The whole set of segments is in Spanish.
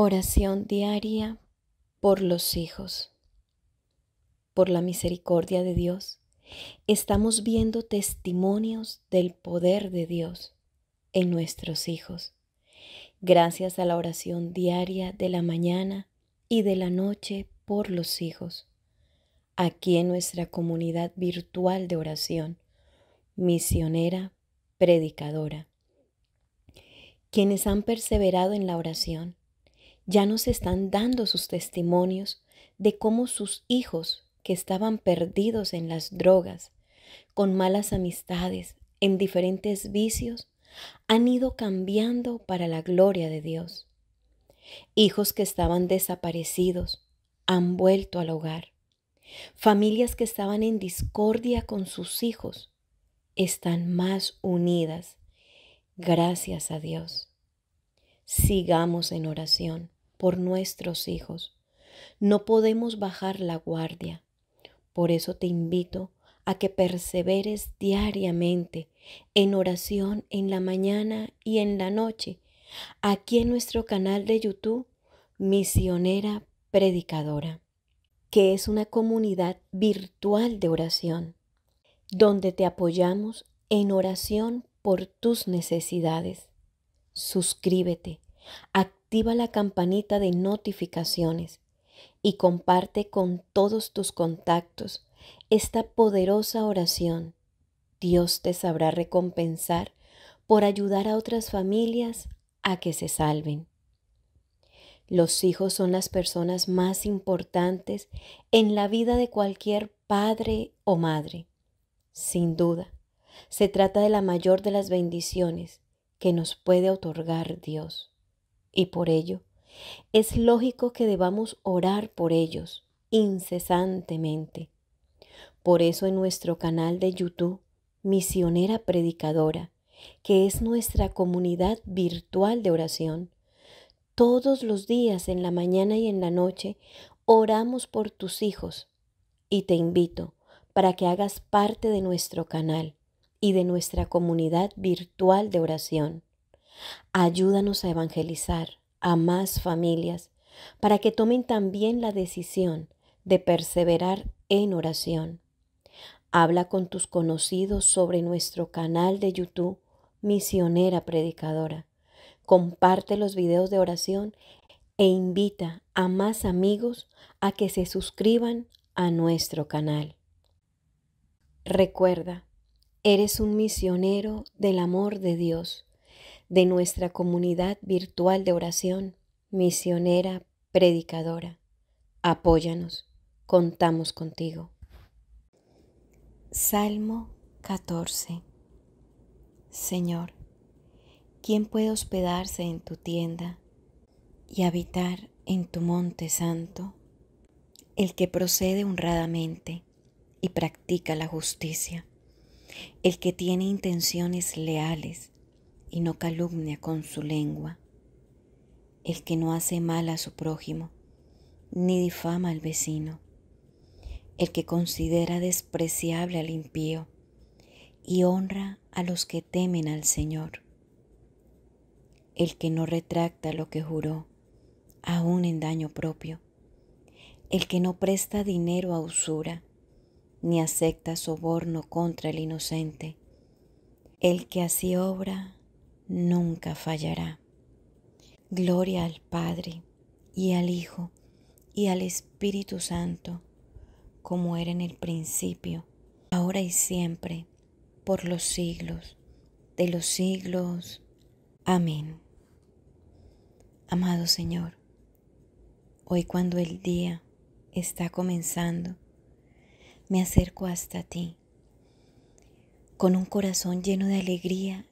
Oración diaria por los hijos. Por la misericordia de Dios, estamos viendo testimonios del poder de Dios en nuestros hijos. Gracias a la oración diaria de la mañana y de la noche por los hijos. Aquí en nuestra comunidad virtual de oración, misionera, predicadora. Quienes han perseverado en la oración ya nos están dando sus testimonios de cómo sus hijos, que estaban perdidos en las drogas, con malas amistades, en diferentes vicios, han ido cambiando para la gloria de Dios. Hijos que estaban desaparecidos han vuelto al hogar. Familias que estaban en discordia con sus hijos están más unidas. Gracias a Dios. Sigamos en oración por nuestros hijos. No podemos bajar la guardia. Por eso te invito a que perseveres diariamente en oración en la mañana y en la noche, aquí en nuestro canal de YouTube, Misionera Predicadora, que es una comunidad virtual de oración, donde te apoyamos en oración por tus necesidades. Suscríbete, a activa la campanita de notificaciones y comparte con todos tus contactos esta poderosa oración. Dios te sabrá recompensar por ayudar a otras familias a que se salven. Los hijos son las personas más importantes en la vida de cualquier padre o madre. Sin duda, se trata de la mayor de las bendiciones que nos puede otorgar Dios y por ello. Es lógico que debamos orar por ellos incesantemente. Por eso en nuestro canal de YouTube, Misionera Predicadora, que es nuestra comunidad virtual de oración, todos los días en la mañana y en la noche oramos por tus hijos y te invito para que hagas parte de nuestro canal y de nuestra comunidad virtual de oración. Ayúdanos a evangelizar a más familias para que tomen también la decisión de perseverar en oración. Habla con tus conocidos sobre nuestro canal de YouTube, Misionera Predicadora. Comparte los videos de oración e invita a más amigos a que se suscriban a nuestro canal. Recuerda, eres un misionero del amor de Dios de nuestra comunidad virtual de oración, misionera, predicadora. Apóyanos, contamos contigo. Salmo 14 Señor, ¿quién puede hospedarse en tu tienda y habitar en tu monte santo? El que procede honradamente y practica la justicia, el que tiene intenciones leales y no calumnia con su lengua. El que no hace mal a su prójimo, ni difama al vecino. El que considera despreciable al impío y honra a los que temen al Señor. El que no retracta lo que juró, aun en daño propio. El que no presta dinero a usura, ni acepta soborno contra el inocente. El que así obra nunca fallará. Gloria al Padre y al Hijo y al Espíritu Santo, como era en el principio, ahora y siempre, por los siglos de los siglos. Amén. Amado Señor, hoy cuando el día está comenzando, me acerco hasta ti con un corazón lleno de alegría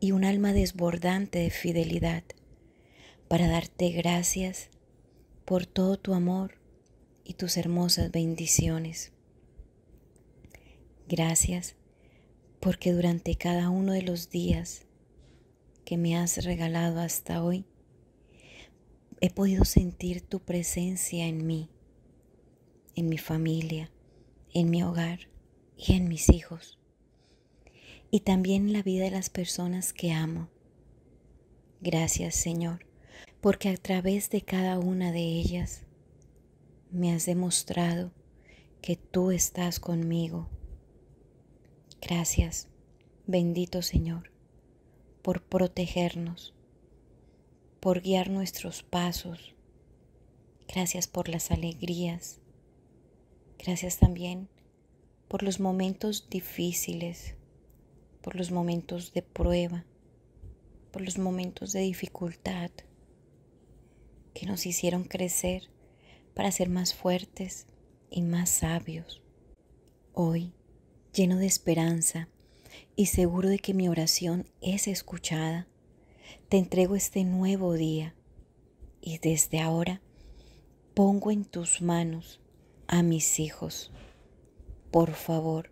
y un alma desbordante de fidelidad para darte gracias por todo tu amor y tus hermosas bendiciones. Gracias porque durante cada uno de los días que me has regalado hasta hoy, he podido sentir tu presencia en mí, en mi familia, en mi hogar y en mis hijos y también la vida de las personas que amo. Gracias, Señor, porque a través de cada una de ellas me has demostrado que tú estás conmigo. Gracias, bendito Señor, por protegernos, por guiar nuestros pasos. Gracias por las alegrías. Gracias también por los momentos difíciles por los momentos de prueba, por los momentos de dificultad que nos hicieron crecer para ser más fuertes y más sabios. Hoy, lleno de esperanza y seguro de que mi oración es escuchada, te entrego este nuevo día y desde ahora pongo en tus manos a mis hijos. Por favor,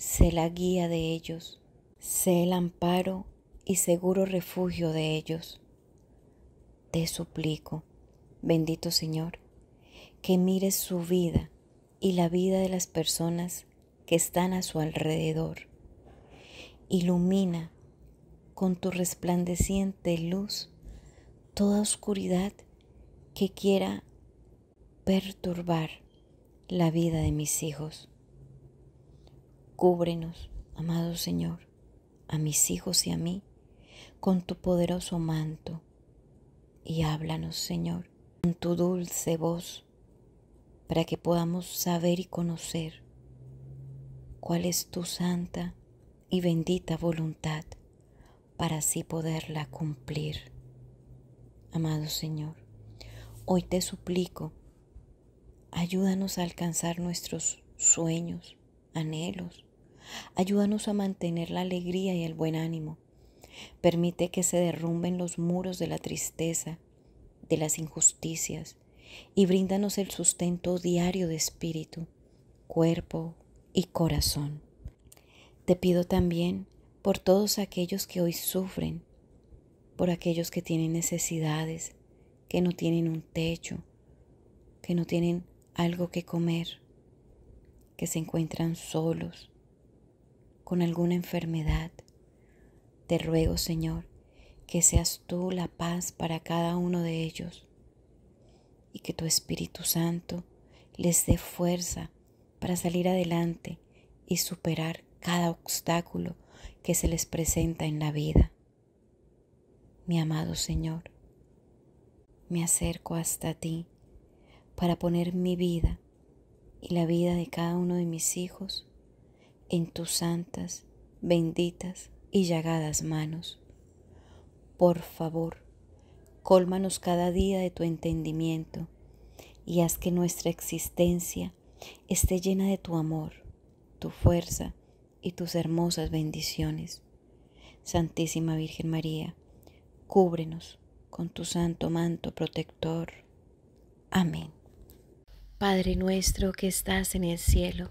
sé la guía de ellos, sé el amparo y seguro refugio de ellos. Te suplico, bendito Señor, que mires su vida y la vida de las personas que están a su alrededor. Ilumina con tu resplandeciente luz toda oscuridad que quiera perturbar la vida de mis hijos. Cúbrenos, amado Señor, a mis hijos y a mí, con tu poderoso manto, y háblanos, Señor, con tu dulce voz, para que podamos saber y conocer cuál es tu santa y bendita voluntad, para así poderla cumplir. Amado Señor, hoy te suplico, ayúdanos a alcanzar nuestros sueños, anhelos, Ayúdanos a mantener la alegría y el buen ánimo. Permite que se derrumben los muros de la tristeza, de las injusticias, y bríndanos el sustento diario de espíritu, cuerpo y corazón. Te pido también por todos aquellos que hoy sufren, por aquellos que tienen necesidades, que no tienen un techo, que no tienen algo que comer, que se encuentran solos, con alguna enfermedad. Te ruego, Señor, que seas tú la paz para cada uno de ellos y que tu Espíritu Santo les dé fuerza para salir adelante y superar cada obstáculo que se les presenta en la vida. Mi amado Señor, me acerco hasta ti para poner mi vida y la vida de cada uno de mis hijos en tus santas, benditas y llagadas manos. Por favor, colmanos cada día de tu entendimiento y haz que nuestra existencia esté llena de tu amor, tu fuerza y tus hermosas bendiciones. Santísima Virgen María, cúbrenos con tu santo manto protector. Amén. Padre nuestro que estás en el cielo,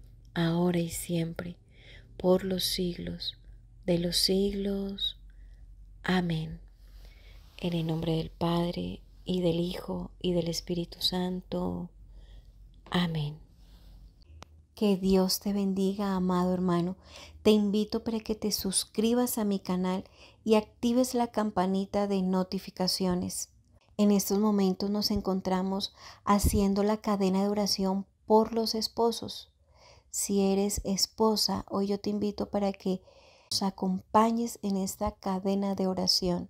ahora y siempre, por los siglos de los siglos. Amén. En el nombre del Padre, y del Hijo, y del Espíritu Santo. Amén. Que Dios te bendiga, amado hermano. Te invito para que te suscribas a mi canal y actives la campanita de notificaciones. En estos momentos nos encontramos haciendo la cadena de oración por los esposos. Si eres esposa, hoy yo te invito para que nos acompañes en esta cadena de oración.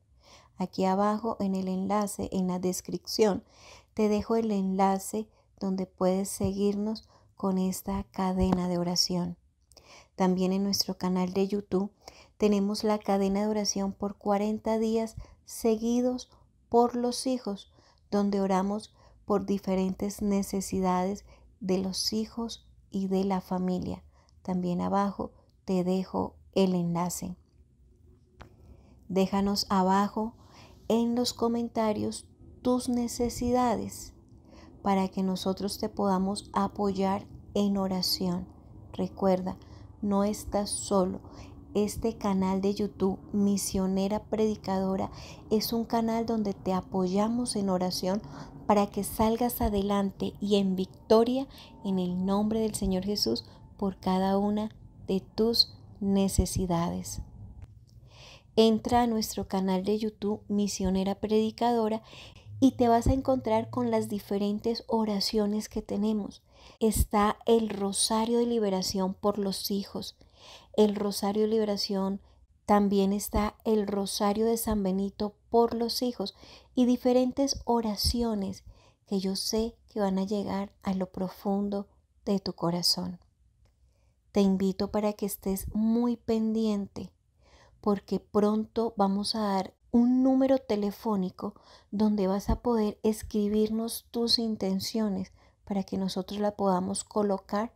Aquí abajo en el enlace, en la descripción, te dejo el enlace donde puedes seguirnos con esta cadena de oración. También en nuestro canal de YouTube tenemos la cadena de oración por 40 días seguidos por los hijos, donde oramos por diferentes necesidades de los hijos y de la familia. También abajo te dejo el enlace. Déjanos abajo en los comentarios tus necesidades para que nosotros te podamos apoyar en oración. Recuerda, no estás solo. Este canal de YouTube, Misionera Predicadora, es un canal donde te apoyamos en oración para que salgas adelante y en victoria en el nombre del Señor Jesús por cada una de tus necesidades. Entra a nuestro canal de YouTube Misionera Predicadora y te vas a encontrar con las diferentes oraciones que tenemos. Está el Rosario de Liberación por los hijos, el Rosario de Liberación, también está el Rosario de San Benito por los hijos y diferentes oraciones que yo sé que van a llegar a lo profundo de tu corazón. Te invito para que estés muy pendiente porque pronto vamos a dar un número telefónico donde vas a poder escribirnos tus intenciones para que nosotros la podamos colocar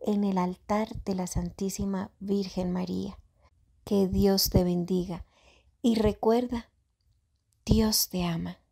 en el altar de la Santísima Virgen María. Que Dios te bendiga y recuerda Dios te ama.